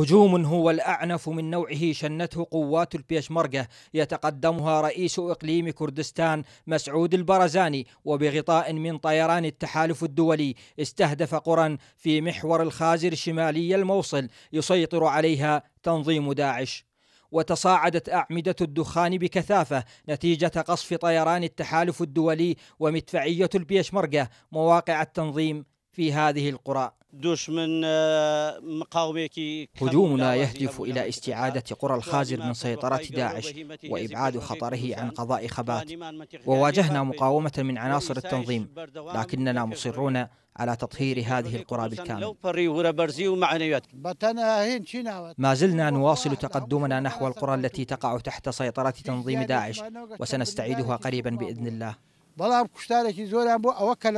هجوم هو الأعنف من نوعه شنته قوات البيشمركة يتقدمها رئيس إقليم كردستان مسعود البرزاني وبغطاء من طيران التحالف الدولي استهدف قرى في محور الخازر شمالي الموصل يسيطر عليها تنظيم داعش وتصاعدت أعمدة الدخان بكثافة نتيجة قصف طيران التحالف الدولي ومدفعية البيشمركة مواقع التنظيم في هذه القرى آه، هجومنا يهدف إلى استعادة قرى الخازر من سيطرة داعش وإبعاد خطره عن قضاء خبات وواجهنا مقاومة من عناصر التنظيم لكننا مصرون على تطهير هذه القرى بالكامل ما زلنا نواصل تقدمنا نحو القرى التي تقع تحت سيطرة تنظيم داعش وسنستعيدها قريبا بإذن الله بەڵام کوشتارێکی زۆریان بۆ ئەوە کە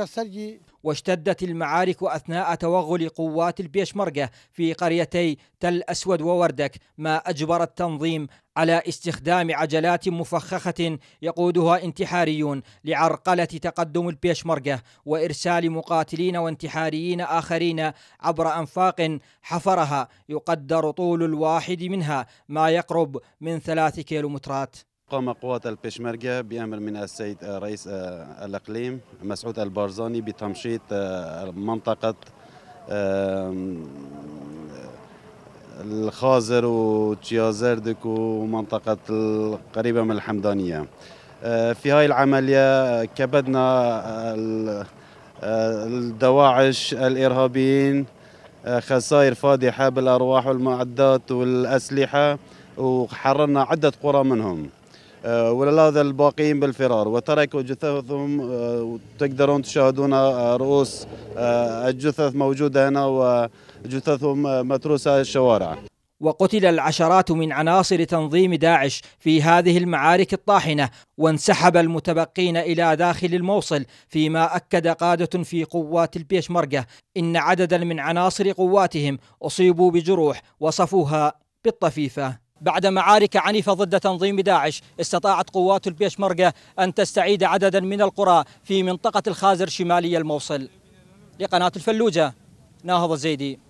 واشتدت المعارك أثناء توغل قوات البيشمركة في قريتي تل أسود ووردك ما أجبر التنظيم على استخدام عجلات مفخخة يقودها انتحاريون لعرقلة تقدم البيشمركة وإرسال مقاتلين وانتحاريين آخرين عبر أنفاق حفرها يقدر طول الواحد منها ما يقرب من ثلاث كيلومترات قام قوات البشمركة بأمر من السيد آه، رئيس آه، الإقليم مسعود البارزاني بتمشيط آه، منطقة الخازر وتشيازردك ومنطقة القريبة من الحمدانية في هاي العملية كبدنا الدواعش الإرهابيين خسائر فادحة بالأرواح والمعدات والأسلحة وحررنا عدة قرى منهم هذا آه، الباقيين بالفرار وتركوا جثثهم آه، وتقدرون تشاهدون آه، رؤوس الجثث موجودة هنا وجثثهم متروسة الشوارع وقتل العشرات من عناصر تنظيم داعش في هذه المعارك الطاحنة وانسحب المتبقين إلى داخل الموصل فيما أكد قادة في قوات البيشمركة إن عددا من عناصر قواتهم أصيبوا بجروح وصفوها بالطفيفة بعد معارك عنيفة ضد تنظيم داعش استطاعت قوات البيشمركة أن تستعيد عددا من القرى في منطقة الخازر شمالي الموصل لقناة الفلوجة ناهض الزيدي